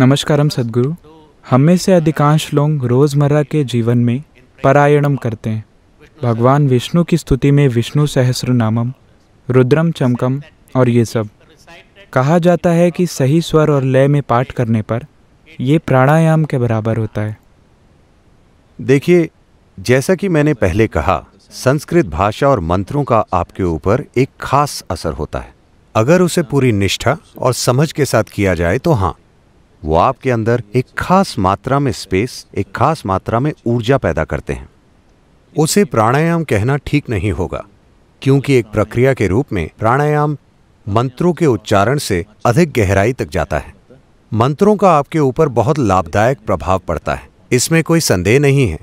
नमस्कारम सदगुरु हम में से अधिकांश लोग रोज़मर्रा के जीवन में परायणम करते हैं भगवान विष्णु की स्तुति में विष्णु सहस्र नामम रुद्रम चमकम और ये सब कहा जाता है कि सही स्वर और लय में पाठ करने पर यह प्राणायाम के बराबर होता है देखिए जैसा कि मैंने पहले कहा संस्कृत भाषा और मंत्रों का आपके ऊपर एक खास असर होता है अगर उसे पूरी निष्ठा और समझ के साथ किया जाए तो हाँ वो आपके अंदर एक खास मात्रा में स्पेस एक खास मात्रा में ऊर्जा पैदा करते हैं उसे प्राणायाम कहना ठीक नहीं होगा क्योंकि एक प्रक्रिया के रूप में प्राणायाम मंत्रों के उच्चारण से अधिक गहराई तक जाता है मंत्रों का आपके ऊपर बहुत लाभदायक प्रभाव पड़ता है इसमें कोई संदेह नहीं है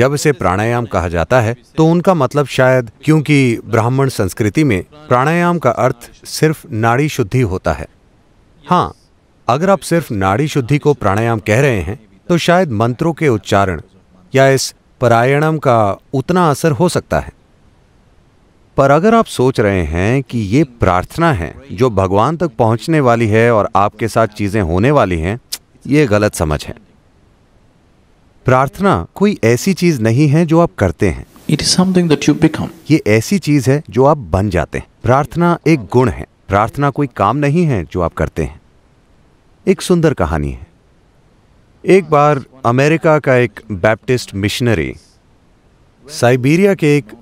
जब इसे प्राणायाम कहा जाता है तो उनका मतलब शायद क्योंकि ब्राह्मण संस्कृति में प्राणायाम का अर्थ सिर्फ नाड़ी शुद्धि होता है हाँ अगर आप सिर्फ नाड़ी शुद्धि को प्राणायाम कह रहे हैं तो शायद मंत्रों के उच्चारण या इस परायणम का उतना असर हो सकता है पर अगर आप सोच रहे हैं कि ये प्रार्थना है जो भगवान तक पहुंचने वाली है और आपके साथ चीजें होने वाली हैं ये गलत समझ है प्रार्थना कोई ऐसी चीज नहीं है जो आप करते हैं it is something that you become ये ऐसी चीज है जो आप बन जाते हैं प्रार्थना एक गुण है प्रार्थना कोई काम नहीं है जो आप करते हैं एक सुंदर कहानी है एक बार अमेरिका का एक बैप्टिस्ट मिशनरी साइबीरिया के एक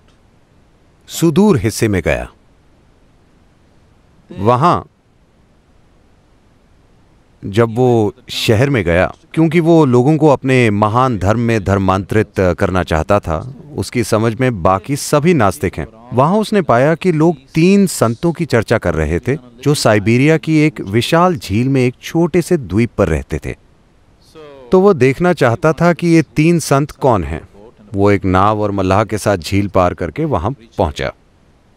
सुदूर हिस्से में गया वहां जब वो शहर में गया क्योंकि वो लोगों को अपने महान धर्म में धर्मांतरित करना चाहता था उसकी समझ में बाकी सभी नास्तिक हैं वहाँ उसने पाया कि लोग तीन संतों की चर्चा कर रहे थे जो साइबेरिया की एक विशाल झील में एक छोटे से द्वीप पर रहते थे तो वो देखना चाहता था कि ये तीन संत कौन हैं वो एक नाव और मल्लाह के साथ झील पार करके वहां पहुंचा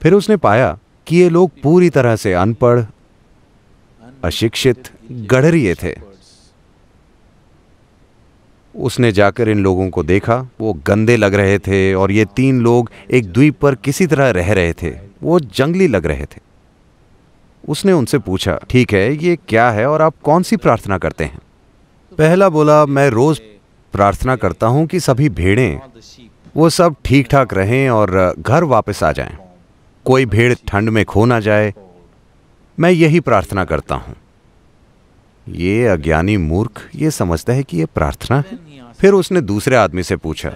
फिर उसने पाया कि ये लोग पूरी तरह से अनपढ़ अशिक्षित गढ़रिए थे उसने जाकर इन लोगों को देखा वो गंदे लग रहे थे और ये तीन लोग एक द्वीप पर किसी तरह रह रहे थे वो जंगली लग रहे थे उसने उनसे पूछा ठीक है ये क्या है और आप कौन सी प्रार्थना करते हैं पहला बोला मैं रोज़ प्रार्थना करता हूं कि सभी भेड़ें वो सब ठीक ठाक रहें और घर वापस आ जाएं। कोई भेड़ ठंड में खो ना जाए मैं यही प्रार्थना करता हूं ये अज्ञानी मूर्ख ये समझता है कि ये प्रार्थना है फिर उसने दूसरे आदमी से पूछा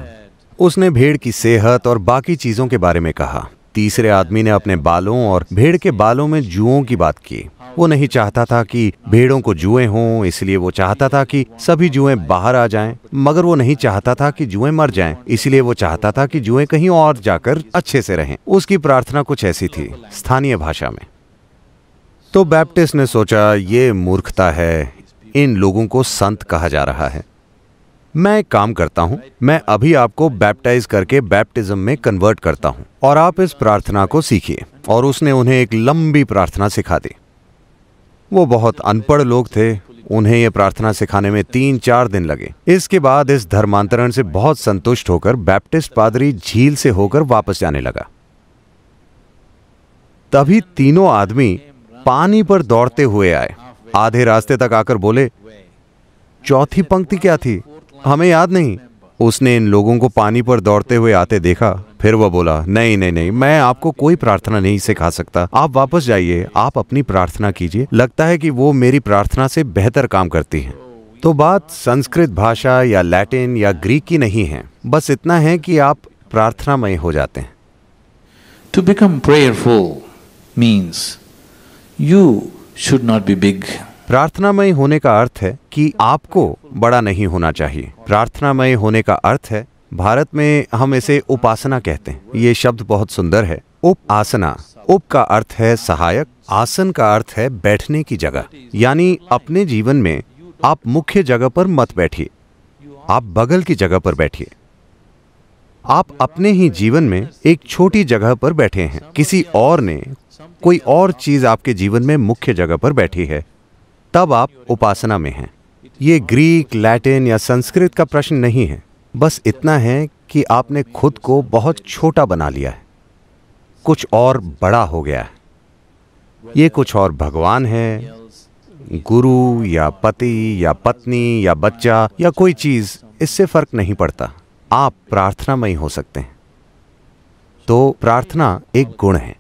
उसने भेड़ की सेहत और बाकी चीजों के बारे में कहा तीसरे आदमी ने अपने बालों और भेड़ के बालों में जुओं की बात की वो नहीं चाहता था कि भेड़ों को जुए हों इसलिए वो चाहता था कि सभी जुए बाहर आ जाएं मगर वो नहीं चाहता था कि जुए मर जाएं इसलिए वो चाहता था कि जुए कहीं और जाकर अच्छे से रहें उसकी प्रार्थना कुछ ऐसी थी स्थानीय भाषा में तो बैप्टिस्ट ने सोचा ये मूर्खता है इन लोगों को संत कहा जा रहा है मैं एक काम करता हूं मैं अभी आपको बैप्टाइज करके बैप्टिज्म में कन्वर्ट करता हूं और आप इस प्रार्थना को सीखिए और उसने उन्हें एक लंबी प्रार्थना सिखा दी वो बहुत अनपढ़ लोग थे उन्हें यह प्रार्थना सिखाने में तीन चार दिन लगे इसके बाद इस धर्मांतरण से बहुत संतुष्ट होकर बैप्टिस्ट पादरी झील से होकर वापस जाने लगा तभी तीनों आदमी पानी पर दौड़ते हुए आए आधे रास्ते तक आकर बोले चौथी पंक्ति क्या थी हमें याद नहीं उसने इन लोगों को पानी पर दौड़ते हुए आते देखा फिर वह बोला नहीं नहीं नहीं मैं आपको कोई प्रार्थना नहीं सिखा सकता आप वापस जाइए आप अपनी प्रार्थना कीजिए लगता है कि वो मेरी प्रार्थना से बेहतर काम करती हैं तो बात संस्कृत भाषा या लैटिन या ग्रीक की नहीं है बस इतना है कि आप प्रार्थनामय हो जाते हैं to become prayerful means you should not be big. प्रार्थनामय होने का अर्थ है कि आपको बड़ा नहीं होना चाहिए प्रार्थनामय होने का अर्थ है भारत में हम इसे उपासना कहते हैं ये शब्द बहुत सुंदर है उप आसना उप का अर्थ है सहायक आसन का अर्थ है बैठने की जगह यानी अपने जीवन में आप मुख्य जगह पर मत बैठिए आप बगल की जगह पर बैठिए आप अपने ही जीवन में एक छोटी जगह पर बैठे हैं किसी और ने कोई और चीज आपके जीवन में मुख्य जगह पर बैठी है तब आप उपासना में हैं ये ग्रीक लैटिन या संस्कृत का प्रश्न नहीं है बस इतना है कि आपने खुद को बहुत छोटा बना लिया है कुछ और बड़ा हो गया है ये कुछ और भगवान है गुरु या पति या पत्नी या बच्चा या कोई चीज इससे फर्क नहीं पड़ता आप प्रार्थनामयी हो सकते हैं तो प्रार्थना एक गुण है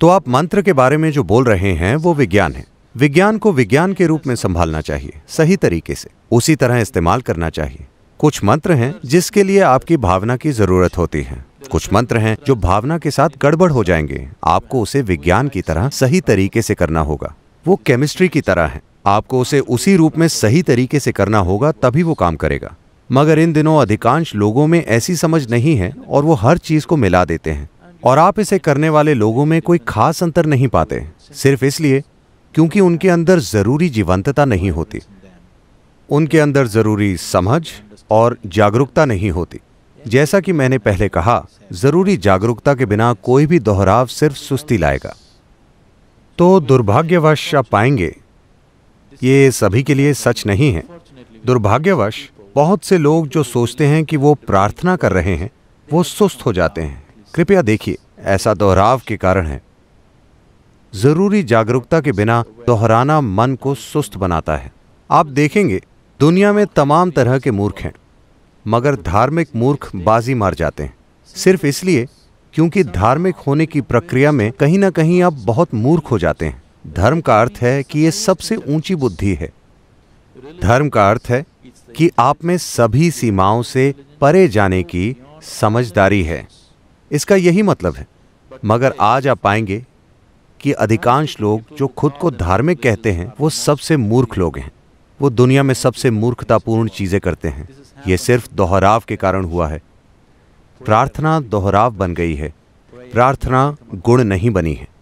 तो आप मंत्र के बारे में जो बोल रहे हैं वो विज्ञान है विज्ञान को विज्ञान के रूप में संभालना चाहिए सही तरीके से उसी तरह इस्तेमाल करना चाहिए कुछ मंत्र हैं जिसके लिए आपकी भावना की जरूरत होती है कुछ मंत्र हैं जो भावना के साथ गड़बड़ हो जाएंगे आपको उसे विज्ञान की तरह सही तरीके से करना होगा वो केमिस्ट्री की तरह है आपको उसे उसी रूप में सही तरीके से करना होगा तभी वो काम करेगा मगर इन दिनों अधिकांश लोगों में ऐसी समझ नहीं है और वो हर चीज को मिला देते हैं और आप इसे करने वाले लोगों में कोई खास अंतर नहीं पाते सिर्फ इसलिए क्योंकि उनके अंदर ज़रूरी जीवंतता नहीं होती उनके अंदर ज़रूरी समझ और जागरूकता नहीं होती जैसा कि मैंने पहले कहा ज़रूरी जागरूकता के बिना कोई भी दोहराव सिर्फ सुस्ती लाएगा तो दुर्भाग्यवश आप पाएंगे ये सभी के लिए सच नहीं है दुर्भाग्यवश बहुत से लोग जो सोचते हैं कि वो प्रार्थना कर रहे हैं वो सुस्त हो जाते हैं कृपया देखिए ऐसा दोहराव के कारण है जरूरी जागरूकता के बिना दोहराना मन को सुस्त बनाता है आप देखेंगे दुनिया में तमाम तरह के मूर्ख हैं मगर धार्मिक मूर्ख बाजी मार जाते हैं सिर्फ इसलिए क्योंकि धार्मिक होने की प्रक्रिया में कहीं ना कहीं आप बहुत मूर्ख हो जाते हैं धर्म का अर्थ है कि यह सबसे ऊंची बुद्धि है धर्म का अर्थ है कि आप में सभी सीमाओं से परे जाने की समझदारी है इसका यही मतलब है मगर आज आप पाएंगे कि अधिकांश लोग जो खुद को धार्मिक कहते हैं वो सबसे मूर्ख लोग हैं वो दुनिया में सबसे मूर्खतापूर्ण चीज़ें करते हैं ये सिर्फ दोहराव के कारण हुआ है प्रार्थना दोहराव बन गई है प्रार्थना गुण नहीं बनी है